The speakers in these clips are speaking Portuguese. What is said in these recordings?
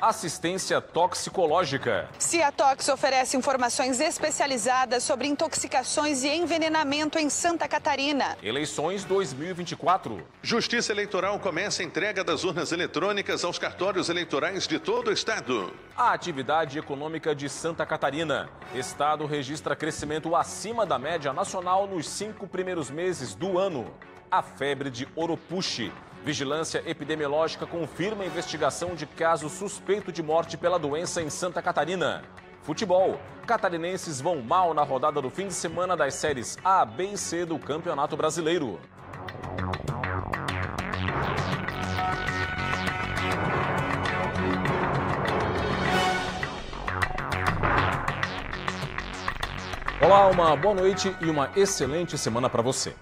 assistência toxicológica. Ciatox oferece informações especializadas sobre intoxicações e envenenamento em Santa Catarina. Eleições 2024. Justiça Eleitoral começa a entrega das urnas eletrônicas aos cartórios eleitorais de todo o estado. A atividade econômica de Santa Catarina. Estado registra crescimento acima da média nacional nos cinco primeiros meses do ano. A febre de Oropuxi Vigilância epidemiológica confirma a investigação de caso suspeito de morte pela doença em Santa Catarina. Futebol. Catarinenses vão mal na rodada do fim de semana das séries A, B e C do Campeonato Brasileiro. Olá, uma boa noite e uma excelente semana para você.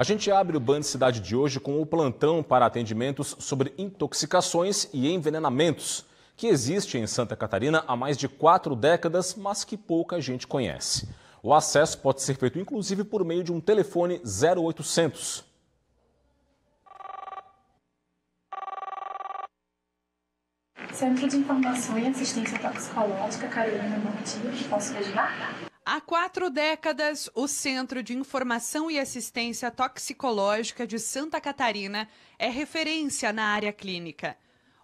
A gente abre o Band Cidade de hoje com o plantão para atendimentos sobre intoxicações e envenenamentos, que existe em Santa Catarina há mais de quatro décadas, mas que pouca gente conhece. O acesso pode ser feito inclusive por meio de um telefone 0800. Centro de Informação e Assistência Toxicológica Carolina Martins, posso ajudar? Há quatro décadas, o Centro de Informação e Assistência Toxicológica de Santa Catarina é referência na área clínica.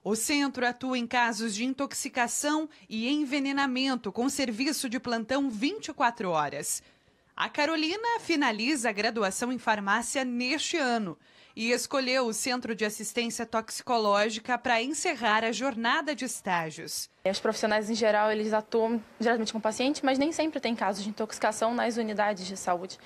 O centro atua em casos de intoxicação e envenenamento com serviço de plantão 24 horas. A Carolina finaliza a graduação em farmácia neste ano e escolheu o Centro de Assistência Toxicológica para encerrar a jornada de estágios. É, os profissionais em geral, eles atuam diretamente com o paciente, mas nem sempre tem casos de intoxicação nas unidades de saúde.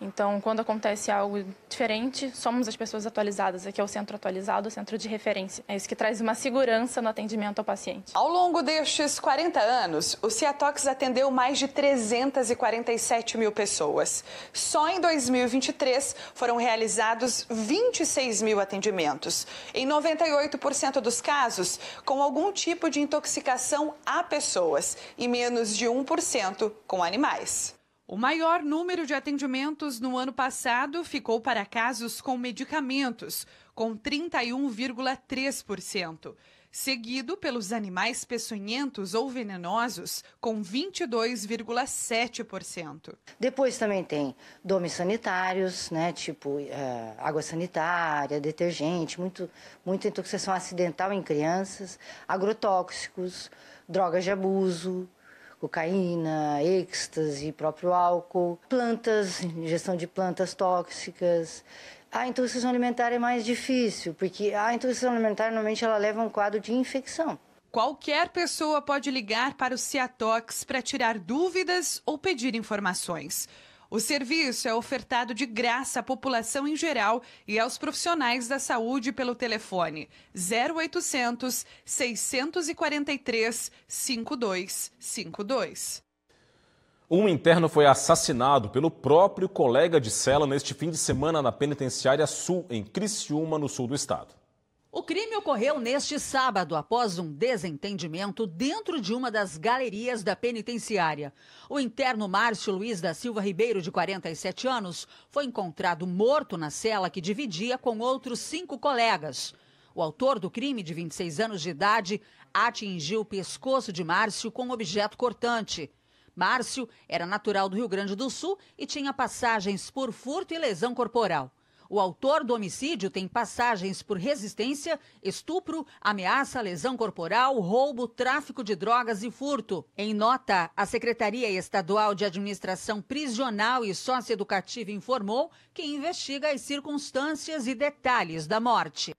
Então, quando acontece algo diferente, somos as pessoas atualizadas. Aqui é o centro atualizado, o centro de referência. É isso que traz uma segurança no atendimento ao paciente. Ao longo destes 40 anos, o Ciatox atendeu mais de 347 mil pessoas. Só em 2023 foram realizados 20 26 mil atendimentos. Em 98% dos casos, com algum tipo de intoxicação a pessoas e menos de 1% com animais. O maior número de atendimentos no ano passado ficou para casos com medicamentos, com 31,3% seguido pelos animais peçonhentos ou venenosos, com 22,7%. Depois também tem domes sanitários, né, tipo é, água sanitária, detergente, muito, muita intoxicação acidental em crianças, agrotóxicos, drogas de abuso, cocaína, êxtase, próprio álcool, plantas, ingestão de plantas tóxicas, a intoxicação alimentar é mais difícil, porque a intoxicação alimentar normalmente ela leva a um quadro de infecção. Qualquer pessoa pode ligar para o Ciatox para tirar dúvidas ou pedir informações. O serviço é ofertado de graça à população em geral e aos profissionais da saúde pelo telefone 0800 643 5252. Um interno foi assassinado pelo próprio colega de cela neste fim de semana na penitenciária Sul, em Criciúma, no sul do estado. O crime ocorreu neste sábado após um desentendimento dentro de uma das galerias da penitenciária. O interno Márcio Luiz da Silva Ribeiro, de 47 anos, foi encontrado morto na cela que dividia com outros cinco colegas. O autor do crime, de 26 anos de idade, atingiu o pescoço de Márcio com um objeto cortante. Márcio era natural do Rio Grande do Sul e tinha passagens por furto e lesão corporal. O autor do homicídio tem passagens por resistência, estupro, ameaça, lesão corporal, roubo, tráfico de drogas e furto. Em nota, a Secretaria Estadual de Administração Prisional e Socioeducativa informou que investiga as circunstâncias e detalhes da morte.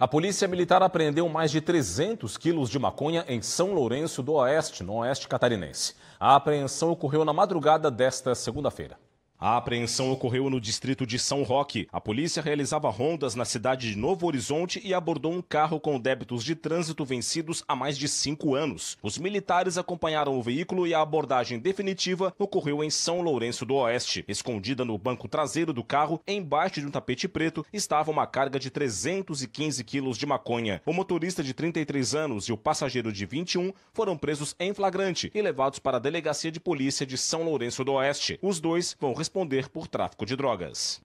A Polícia Militar apreendeu mais de 300 quilos de maconha em São Lourenço do Oeste, no Oeste Catarinense. A apreensão ocorreu na madrugada desta segunda-feira. A apreensão ocorreu no distrito de São Roque. A polícia realizava rondas na cidade de Novo Horizonte e abordou um carro com débitos de trânsito vencidos há mais de cinco anos. Os militares acompanharam o veículo e a abordagem definitiva ocorreu em São Lourenço do Oeste. Escondida no banco traseiro do carro, embaixo de um tapete preto, estava uma carga de 315 quilos de maconha. O motorista de 33 anos e o passageiro de 21 foram presos em flagrante e levados para a delegacia de polícia de São Lourenço do Oeste. Os dois vão responder por tráfico de drogas.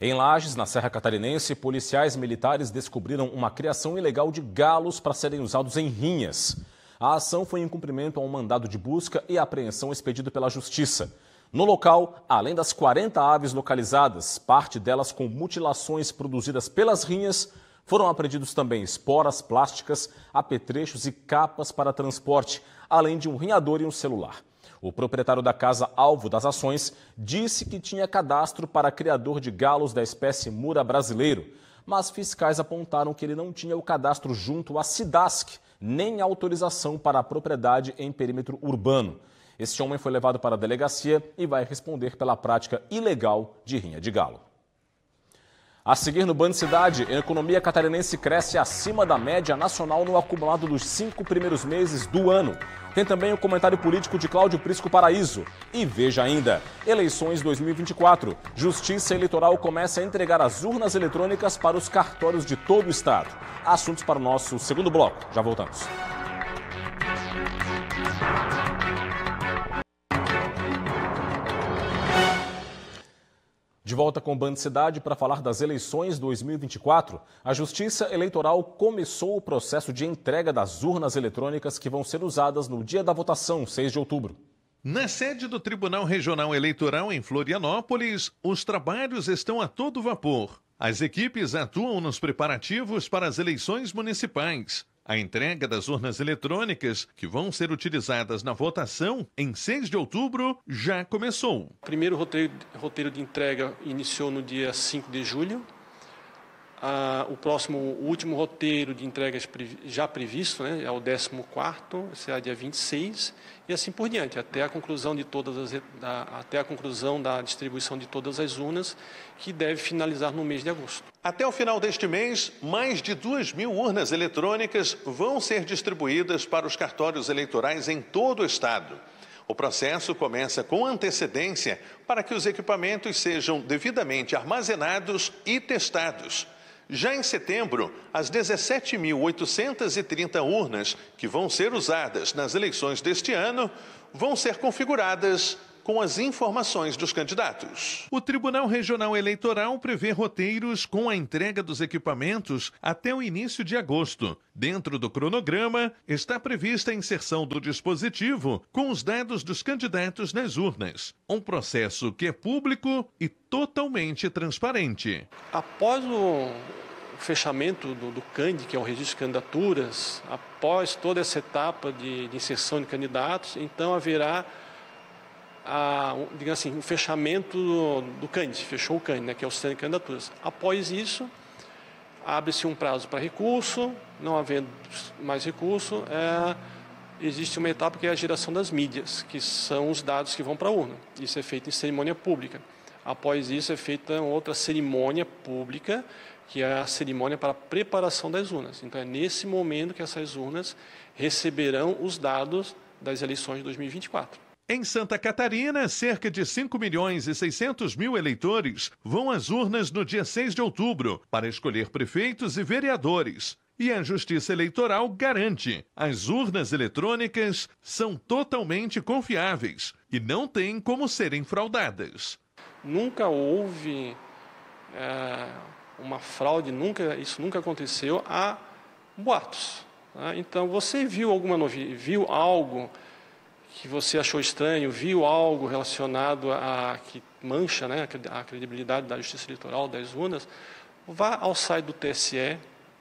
Em Lages, na Serra Catarinense, policiais militares descobriram uma criação ilegal de galos para serem usados em rinhas. A ação foi em cumprimento a um mandado de busca e apreensão expedido pela Justiça. No local, além das 40 aves localizadas, parte delas com mutilações produzidas pelas rinhas, foram apreendidos também esporas plásticas, apetrechos e capas para transporte, além de um rinhador e um celular. O proprietário da casa alvo das ações disse que tinha cadastro para criador de galos da espécie mura brasileiro, mas fiscais apontaram que ele não tinha o cadastro junto à SIDASC, nem autorização para a propriedade em perímetro urbano. Este homem foi levado para a delegacia e vai responder pela prática ilegal de rinha de galo. A seguir no Band Cidade, a economia catarinense cresce acima da média nacional no acumulado dos cinco primeiros meses do ano. Tem também o comentário político de Cláudio Prisco Paraíso. E veja ainda: eleições 2024. Justiça Eleitoral começa a entregar as urnas eletrônicas para os cartórios de todo o estado. Assuntos para o nosso segundo bloco. Já voltamos. De volta com o Band Cidade para falar das eleições 2024, a Justiça Eleitoral começou o processo de entrega das urnas eletrônicas que vão ser usadas no dia da votação, 6 de outubro. Na sede do Tribunal Regional Eleitoral em Florianópolis, os trabalhos estão a todo vapor. As equipes atuam nos preparativos para as eleições municipais. A entrega das urnas eletrônicas, que vão ser utilizadas na votação em 6 de outubro, já começou. O primeiro roteiro, roteiro de entrega iniciou no dia 5 de julho o próximo, o último roteiro de entregas já previsto, né, é o 14 será dia 26, e assim por diante, até a conclusão de todas as, da, até a conclusão da distribuição de todas as urnas, que deve finalizar no mês de agosto. Até o final deste mês, mais de 2 mil urnas eletrônicas vão ser distribuídas para os cartórios eleitorais em todo o estado. O processo começa com antecedência para que os equipamentos sejam devidamente armazenados e testados. Já em setembro, as 17.830 urnas que vão ser usadas nas eleições deste ano vão ser configuradas com as informações dos candidatos. O Tribunal Regional Eleitoral prevê roteiros com a entrega dos equipamentos até o início de agosto. Dentro do cronograma, está prevista a inserção do dispositivo com os dados dos candidatos nas urnas. Um processo que é público e totalmente transparente. Após o fechamento do, do CAND, que é o registro de candidaturas, após toda essa etapa de, de inserção de candidatos, então haverá a, digamos assim, o fechamento do, do fechou o CAND, né, que é o sistema de candidaturas. Após isso, abre-se um prazo para recurso, não havendo mais recurso, é, existe uma etapa que é a geração das mídias, que são os dados que vão para a urna. Isso é feito em cerimônia pública. Após isso, é feita outra cerimônia pública, que é a cerimônia para a preparação das urnas. Então, é nesse momento que essas urnas receberão os dados das eleições de 2024. Em Santa Catarina, cerca de 5 milhões e 600 mil eleitores vão às urnas no dia 6 de outubro para escolher prefeitos e vereadores. E a Justiça Eleitoral garante: as urnas eletrônicas são totalmente confiáveis e não têm como serem fraudadas. Nunca houve é, uma fraude, nunca, isso nunca aconteceu. Há boatos. Né? Então, você viu alguma novidade, viu algo que você achou estranho, viu algo relacionado a, que mancha né, a credibilidade da justiça eleitoral, das urnas, vá ao site do TSE,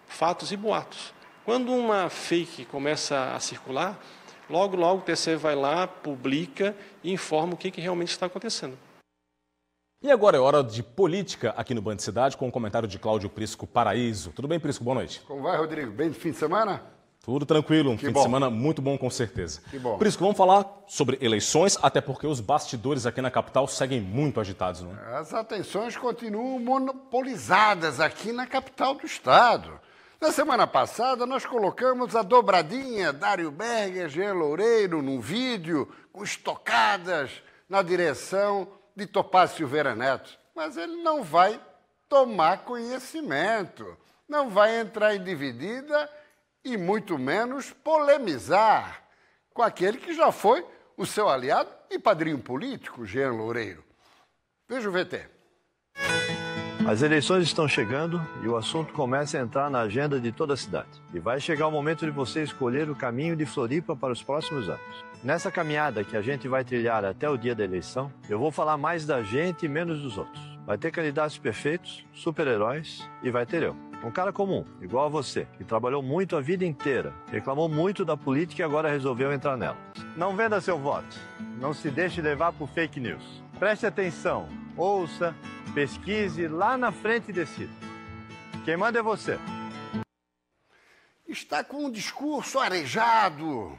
fatos e boatos. Quando uma fake começa a circular, logo, logo o TSE vai lá, publica e informa o que, que realmente está acontecendo. E agora é hora de política aqui no Band Cidade com o um comentário de Cláudio Prisco Paraíso. Tudo bem, Prisco? Boa noite. Como vai, Rodrigo? Bem de fim de semana? Tudo tranquilo, um que fim bom. de semana muito bom com certeza. Que bom. Por isso que vamos falar sobre eleições, até porque os bastidores aqui na capital seguem muito agitados, não é? As atenções continuam monopolizadas aqui na capital do estado. Na semana passada, nós colocamos a dobradinha Dário Berger, Jean Loureiro num vídeo com estocadas na direção de Topácio Silveira Neto. Mas ele não vai tomar conhecimento, não vai entrar em dividida e muito menos polemizar com aquele que já foi o seu aliado e padrinho político, Jean Loureiro. Veja o VT. As eleições estão chegando e o assunto começa a entrar na agenda de toda a cidade. E vai chegar o momento de você escolher o caminho de Floripa para os próximos anos. Nessa caminhada que a gente vai trilhar até o dia da eleição, eu vou falar mais da gente e menos dos outros. Vai ter candidatos perfeitos, super-heróis e vai ter eu. Um cara comum, igual a você, que trabalhou muito a vida inteira, reclamou muito da política e agora resolveu entrar nela. Não venda seu voto. Não se deixe levar por fake news. Preste atenção, ouça, pesquise lá na frente e decida. Quem manda é você. Está com um discurso arejado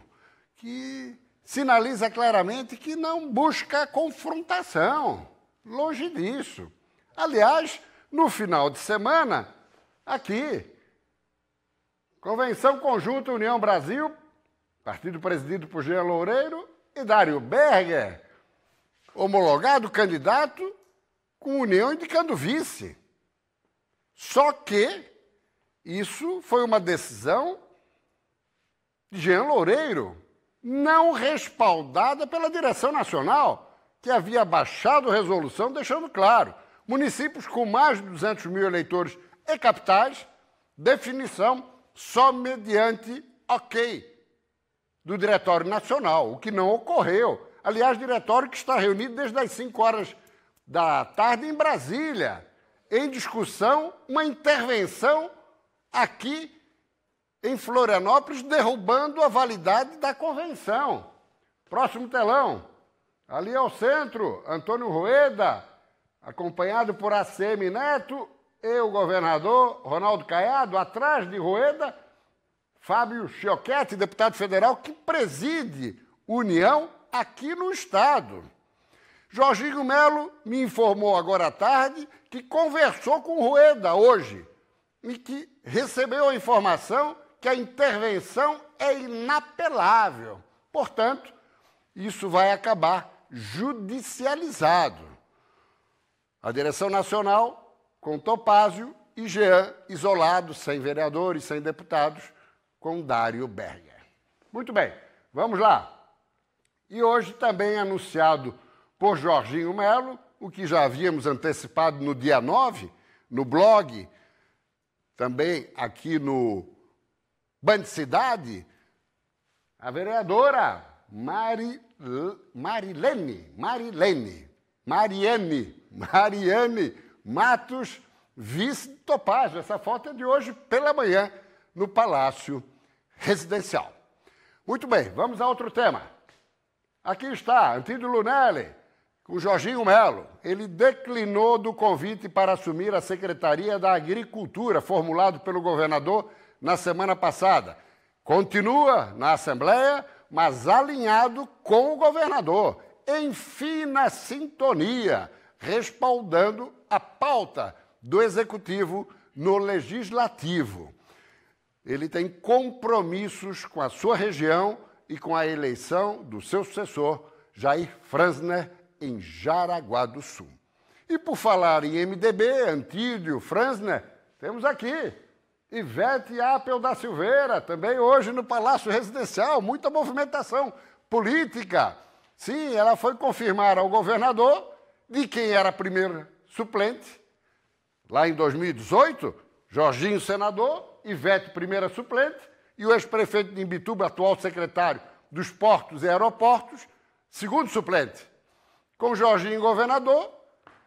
que sinaliza claramente que não busca confrontação. Longe disso. Aliás, no final de semana, aqui. Convenção Conjunta União Brasil, partido presidido por Jean Loureiro e Dário Berger, homologado candidato com União indicando vice. Só que isso foi uma decisão de Jean Loureiro, não respaldada pela direção nacional, que havia baixado a resolução, deixando claro: municípios com mais de 200 mil eleitores e capitais, definição só mediante ok do Diretório Nacional, o que não ocorreu. Aliás, diretório que está reunido desde as 5 horas da tarde em Brasília, em discussão, uma intervenção aqui em Florianópolis, derrubando a validade da convenção. Próximo telão. Ali ao centro, Antônio Rueda, acompanhado por ACM Neto e o governador Ronaldo Caiado, atrás de Rueda, Fábio Chioquete, deputado federal, que preside União aqui no Estado. Jorginho Melo me informou agora à tarde que conversou com Rueda hoje e que recebeu a informação que a intervenção é inapelável. Portanto, isso vai acabar judicializado. A direção nacional com Topázio e Jean isolado, sem vereadores, sem deputados, com Dário Berger. Muito bem, vamos lá. E hoje também é anunciado por Jorginho Melo, o que já havíamos antecipado no dia 9, no blog, também aqui no Bandicidade, a vereadora Mari, Marilene, Marilene, Mariane, Mariane Matos, vice de Topaz. Essa foto é de hoje pela manhã no Palácio Residencial. Muito bem, vamos a outro tema. Aqui está, Antídio Lunelli, com Jorginho Melo. Ele declinou do convite para assumir a Secretaria da Agricultura, formulado pelo governador na semana passada. Continua na Assembleia, mas alinhado com o governador, em fina sintonia respaldando a pauta do executivo no legislativo. Ele tem compromissos com a sua região e com a eleição do seu sucessor, Jair Franzner em Jaraguá do Sul. E por falar em MDB, Antídio, Franzner temos aqui Ivete Apel da Silveira, também hoje no Palácio Residencial, muita movimentação política. Sim, ela foi confirmar ao governador de quem era primeiro suplente, lá em 2018, Jorginho senador, Ivete primeira suplente, e o ex-prefeito de Imbituba, atual secretário dos Portos e Aeroportos, segundo suplente. Com Jorginho governador,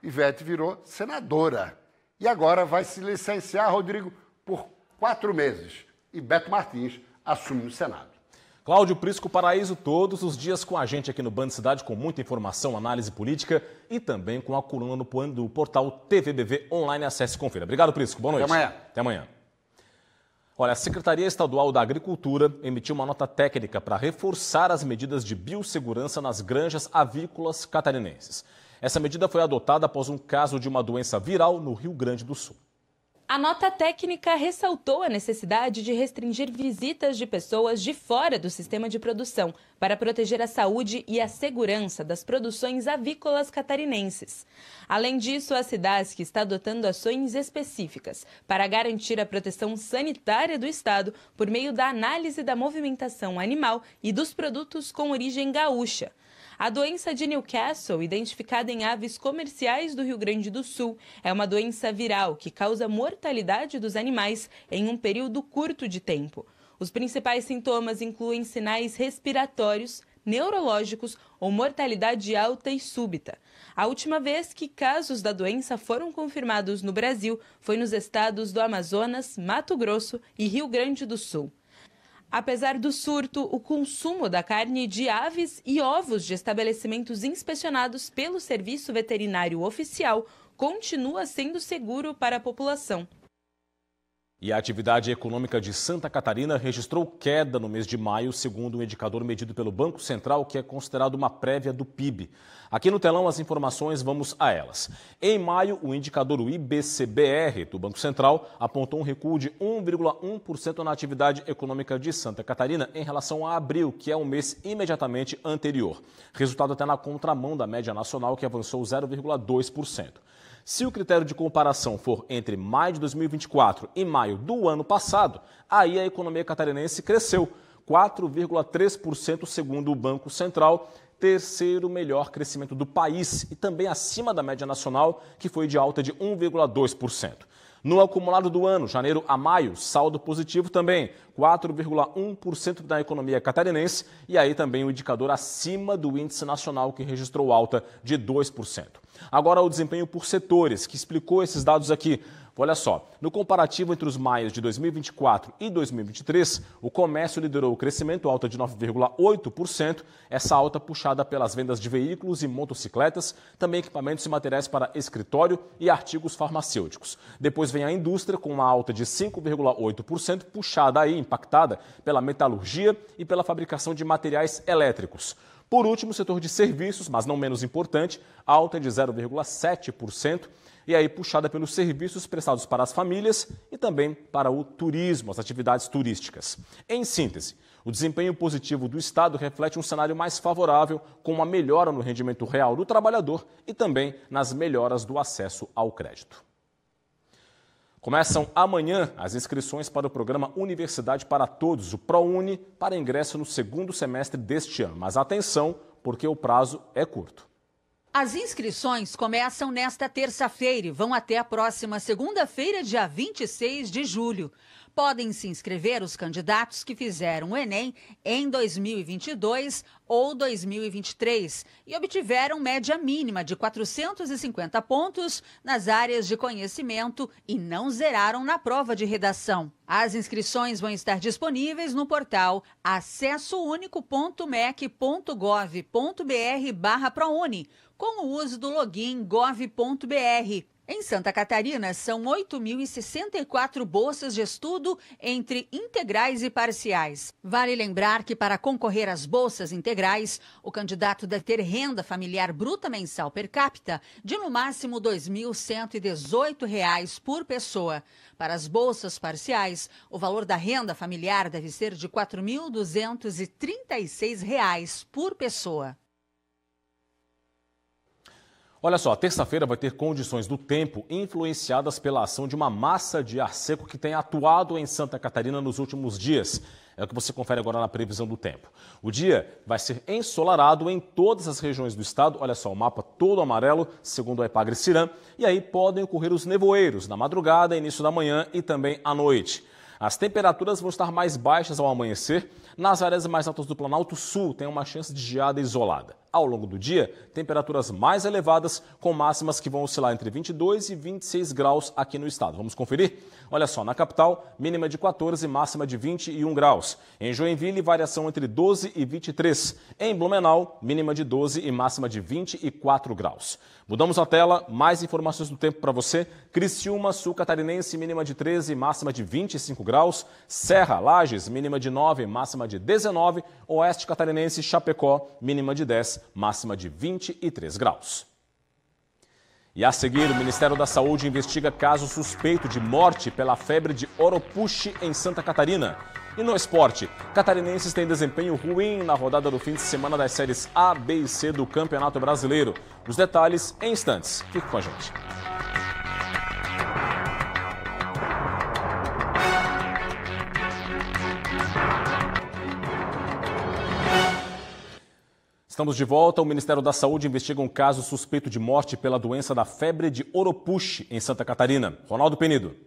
Ivete virou senadora. E agora vai se licenciar, Rodrigo, por quatro meses. E Beto Martins assume o Senado. Cláudio Prisco Paraíso, todos os dias com a gente aqui no Band Cidade, com muita informação, análise política e também com a coluna no, do portal TVBV Online. Acesse e confira. Obrigado, Prisco. Boa noite. Até amanhã. Até amanhã. Olha, a Secretaria Estadual da Agricultura emitiu uma nota técnica para reforçar as medidas de biossegurança nas granjas avícolas catarinenses. Essa medida foi adotada após um caso de uma doença viral no Rio Grande do Sul. A nota técnica ressaltou a necessidade de restringir visitas de pessoas de fora do sistema de produção para proteger a saúde e a segurança das produções avícolas catarinenses. Além disso, a CIDASC está adotando ações específicas para garantir a proteção sanitária do Estado por meio da análise da movimentação animal e dos produtos com origem gaúcha. A doença de Newcastle, identificada em aves comerciais do Rio Grande do Sul, é uma doença viral que causa mortalidade dos animais em um período curto de tempo. Os principais sintomas incluem sinais respiratórios, neurológicos ou mortalidade alta e súbita. A última vez que casos da doença foram confirmados no Brasil foi nos estados do Amazonas, Mato Grosso e Rio Grande do Sul. Apesar do surto, o consumo da carne de aves e ovos de estabelecimentos inspecionados pelo Serviço Veterinário Oficial continua sendo seguro para a população. E a atividade econômica de Santa Catarina registrou queda no mês de maio, segundo um indicador medido pelo Banco Central, que é considerado uma prévia do PIB. Aqui no telão as informações, vamos a elas. Em maio, o indicador IBCBR do Banco Central apontou um recuo de 1,1% na atividade econômica de Santa Catarina em relação a abril, que é o mês imediatamente anterior. Resultado até na contramão da média nacional, que avançou 0,2%. Se o critério de comparação for entre maio de 2024 e maio do ano passado, aí a economia catarinense cresceu 4,3% segundo o Banco Central, terceiro melhor crescimento do país e também acima da média nacional, que foi de alta de 1,2%. No acumulado do ano, janeiro a maio, saldo positivo também, 4,1% da economia catarinense, e aí também o um indicador acima do índice nacional, que registrou alta de 2%. Agora o desempenho por setores, que explicou esses dados aqui. Olha só, no comparativo entre os maios de 2024 e 2023, o comércio liderou o crescimento, alta de 9,8%, essa alta puxada pelas vendas de veículos e motocicletas, também equipamentos e materiais para escritório e artigos farmacêuticos. Depois vem a indústria, com uma alta de 5,8%, puxada aí, impactada pela metalurgia e pela fabricação de materiais elétricos. Por último, o setor de serviços, mas não menos importante, alta de 0,7%, e aí puxada pelos serviços prestados para as famílias e também para o turismo, as atividades turísticas. Em síntese, o desempenho positivo do Estado reflete um cenário mais favorável, com uma melhora no rendimento real do trabalhador e também nas melhoras do acesso ao crédito. Começam amanhã as inscrições para o programa Universidade para Todos, o ProUni, para ingresso no segundo semestre deste ano. Mas atenção, porque o prazo é curto. As inscrições começam nesta terça-feira e vão até a próxima segunda-feira, dia 26 de julho podem se inscrever os candidatos que fizeram o Enem em 2022 ou 2023 e obtiveram média mínima de 450 pontos nas áreas de conhecimento e não zeraram na prova de redação. As inscrições vão estar disponíveis no portal acessounico.mec.gov.br/prouni com o uso do login gov.br em Santa Catarina, são 8.064 bolsas de estudo entre integrais e parciais. Vale lembrar que, para concorrer às bolsas integrais, o candidato deve ter renda familiar bruta mensal per capita de no máximo R$ 2.118 por pessoa. Para as bolsas parciais, o valor da renda familiar deve ser de R$ 4.236 por pessoa. Olha só, terça-feira vai ter condições do tempo influenciadas pela ação de uma massa de ar seco que tem atuado em Santa Catarina nos últimos dias. É o que você confere agora na previsão do tempo. O dia vai ser ensolarado em todas as regiões do estado. Olha só, o mapa todo amarelo, segundo a Epagre Cirã. E aí podem ocorrer os nevoeiros na madrugada, início da manhã e também à noite. As temperaturas vão estar mais baixas ao amanhecer. Nas áreas mais altas do Planalto Sul, tem uma chance de geada isolada. Ao longo do dia, temperaturas mais elevadas, com máximas que vão oscilar entre 22 e 26 graus aqui no estado. Vamos conferir? Olha só, na capital, mínima de 14, máxima de 21 graus. Em Joinville, variação entre 12 e 23. Em Blumenau, mínima de 12 e máxima de 24 graus. Mudamos a tela, mais informações do tempo para você. Criciúma, sul catarinense, mínima de 13, máxima de 25 graus. Serra, Lages, mínima de 9, máxima de 19. Oeste catarinense, Chapecó, mínima de 10 máxima de 23 graus. E a seguir, o Ministério da Saúde investiga caso suspeito de morte pela febre de Oropuxi em Santa Catarina. E no esporte, catarinenses têm desempenho ruim na rodada do fim de semana das séries A, B e C do Campeonato Brasileiro. Os detalhes em instantes. Fique com a gente. Estamos de volta. O Ministério da Saúde investiga um caso suspeito de morte pela doença da febre de Oropuche, em Santa Catarina. Ronaldo Penido.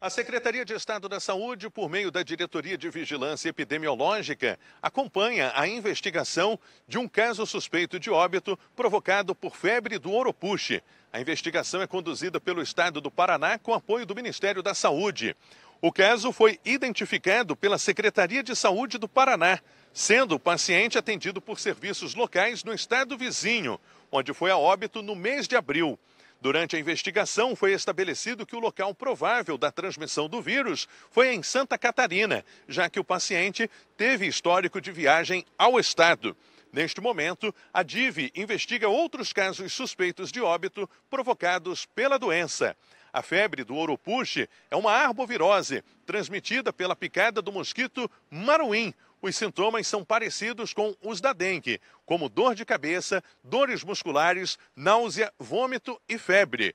A Secretaria de Estado da Saúde, por meio da Diretoria de Vigilância Epidemiológica, acompanha a investigação de um caso suspeito de óbito provocado por febre do oropuxe. A investigação é conduzida pelo Estado do Paraná com apoio do Ministério da Saúde. O caso foi identificado pela Secretaria de Saúde do Paraná, sendo o paciente atendido por serviços locais no estado vizinho, onde foi a óbito no mês de abril. Durante a investigação, foi estabelecido que o local provável da transmissão do vírus foi em Santa Catarina, já que o paciente teve histórico de viagem ao estado. Neste momento, a DIV investiga outros casos suspeitos de óbito provocados pela doença. A febre do ouropuxe é uma arbovirose transmitida pela picada do mosquito maruim. Os sintomas são parecidos com os da dengue, como dor de cabeça, dores musculares, náusea, vômito e febre.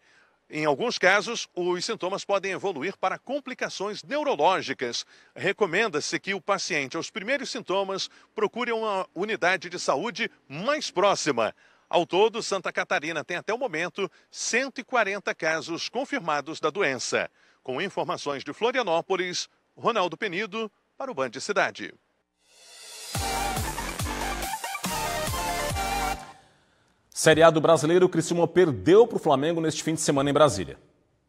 Em alguns casos, os sintomas podem evoluir para complicações neurológicas. Recomenda-se que o paciente, aos primeiros sintomas, procure uma unidade de saúde mais próxima. Ao todo, Santa Catarina tem até o momento 140 casos confirmados da doença. Com informações de Florianópolis, Ronaldo Penido, para o Band Cidade. Série A do Brasileiro, o Criciúma perdeu para o Flamengo neste fim de semana em Brasília.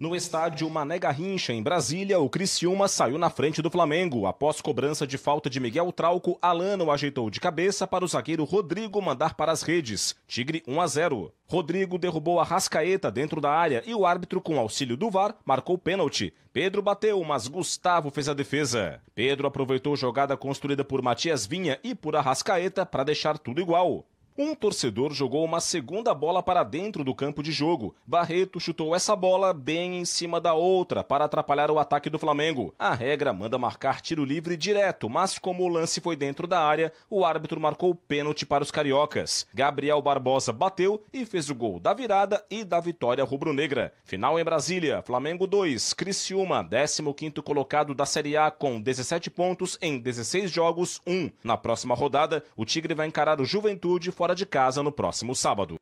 No estádio Mané Garrincha, em Brasília, o Criciúma saiu na frente do Flamengo. Após cobrança de falta de Miguel Trauco, Alano ajeitou de cabeça para o zagueiro Rodrigo mandar para as redes. Tigre 1 a 0. Rodrigo derrubou a Rascaeta dentro da área e o árbitro, com auxílio do VAR, marcou pênalti. Pedro bateu, mas Gustavo fez a defesa. Pedro aproveitou jogada construída por Matias Vinha e por Arrascaeta para deixar tudo igual. Um torcedor jogou uma segunda bola para dentro do campo de jogo. Barreto chutou essa bola bem em cima da outra para atrapalhar o ataque do Flamengo. A regra manda marcar tiro livre direto, mas como o lance foi dentro da área, o árbitro marcou pênalti para os cariocas. Gabriel Barbosa bateu e fez o gol da virada e da vitória rubro-negra. Final em Brasília, Flamengo 2, Criciúma, 15º colocado da Série A com 17 pontos em 16 jogos, 1. Na próxima rodada, o Tigre vai encarar o Juventude fora fora de casa no próximo sábado.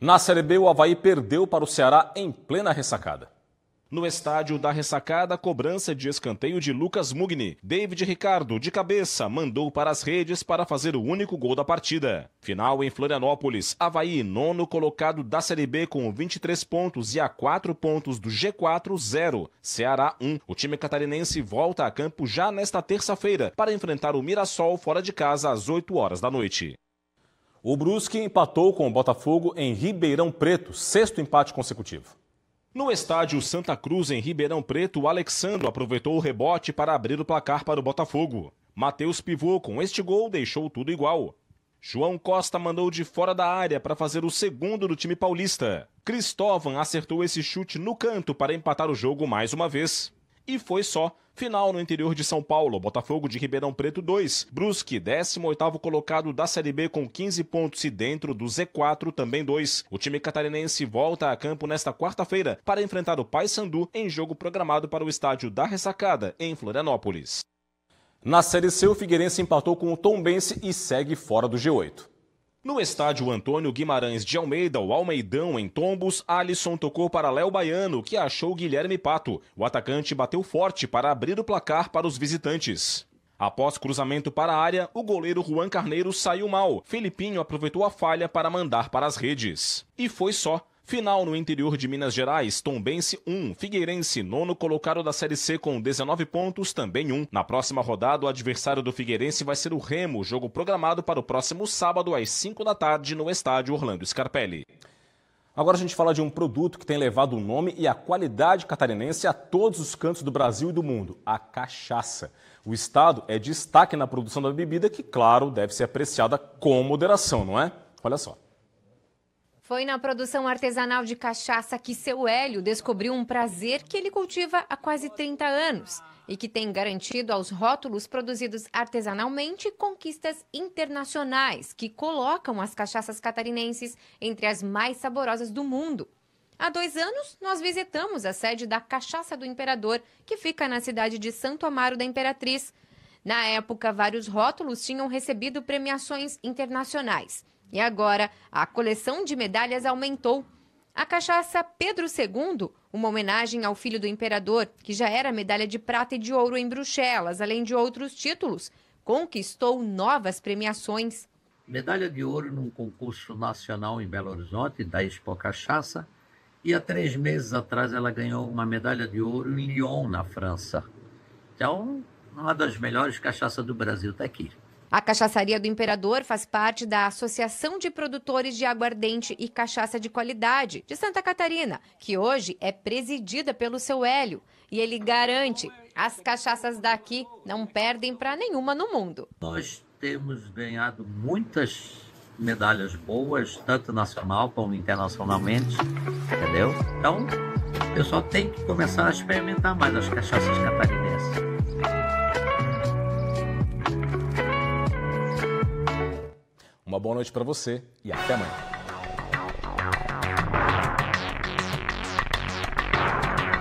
Na Série B, o Havaí perdeu para o Ceará em plena ressacada. No estádio da ressacada, cobrança de escanteio de Lucas Mugni. David Ricardo, de cabeça, mandou para as redes para fazer o único gol da partida. Final em Florianópolis. Havaí, nono colocado da Série B com 23 pontos e a 4 pontos do G4, 0. Ceará 1. O time catarinense volta a campo já nesta terça-feira para enfrentar o Mirassol fora de casa às 8 horas da noite. O Brusque empatou com o Botafogo em Ribeirão Preto, sexto empate consecutivo. No estádio Santa Cruz, em Ribeirão Preto, o Alexandre aproveitou o rebote para abrir o placar para o Botafogo. Matheus pivou com este gol, deixou tudo igual. João Costa mandou de fora da área para fazer o segundo do time paulista. Cristóvão acertou esse chute no canto para empatar o jogo mais uma vez. E foi só. Final no interior de São Paulo, Botafogo de Ribeirão Preto 2, Brusque, 18º colocado da Série B com 15 pontos e dentro do Z4 também 2. O time catarinense volta a campo nesta quarta-feira para enfrentar o Paysandu em jogo programado para o estádio da Ressacada, em Florianópolis. Na Série C, o Figueirense empatou com o Tombense e segue fora do G8. No estádio Antônio Guimarães de Almeida, o Almeidão, em Tombos, Alisson tocou para Léo Baiano, que achou Guilherme Pato. O atacante bateu forte para abrir o placar para os visitantes. Após cruzamento para a área, o goleiro Juan Carneiro saiu mal. Felipinho aproveitou a falha para mandar para as redes. E foi só. Final no interior de Minas Gerais, Tombense 1, Figueirense, nono colocado da Série C com 19 pontos, também 1. Na próxima rodada, o adversário do Figueirense vai ser o Remo, jogo programado para o próximo sábado às 5 da tarde no estádio Orlando Scarpelli. Agora a gente fala de um produto que tem levado o nome e a qualidade catarinense a todos os cantos do Brasil e do mundo, a cachaça. O estado é destaque na produção da bebida que, claro, deve ser apreciada com moderação, não é? Olha só. Foi na produção artesanal de cachaça que seu Hélio descobriu um prazer que ele cultiva há quase 30 anos e que tem garantido aos rótulos produzidos artesanalmente conquistas internacionais que colocam as cachaças catarinenses entre as mais saborosas do mundo. Há dois anos, nós visitamos a sede da Cachaça do Imperador, que fica na cidade de Santo Amaro da Imperatriz. Na época, vários rótulos tinham recebido premiações internacionais. E agora, a coleção de medalhas aumentou. A cachaça Pedro II, uma homenagem ao filho do imperador, que já era medalha de prata e de ouro em Bruxelas, além de outros títulos, conquistou novas premiações. Medalha de ouro num concurso nacional em Belo Horizonte, da Expo Cachaça, e há três meses atrás ela ganhou uma medalha de ouro em Lyon, na França. Então, uma das melhores cachaças do Brasil está aqui. A Cachaçaria do Imperador faz parte da Associação de Produtores de Aguardente e Cachaça de Qualidade de Santa Catarina, que hoje é presidida pelo seu Hélio. E ele garante: as cachaças daqui não perdem para nenhuma no mundo. Nós temos ganhado muitas medalhas boas, tanto nacional como internacionalmente, entendeu? Então, o pessoal tem que começar a experimentar mais as cachaças catarinas. Uma boa noite para você e até amanhã.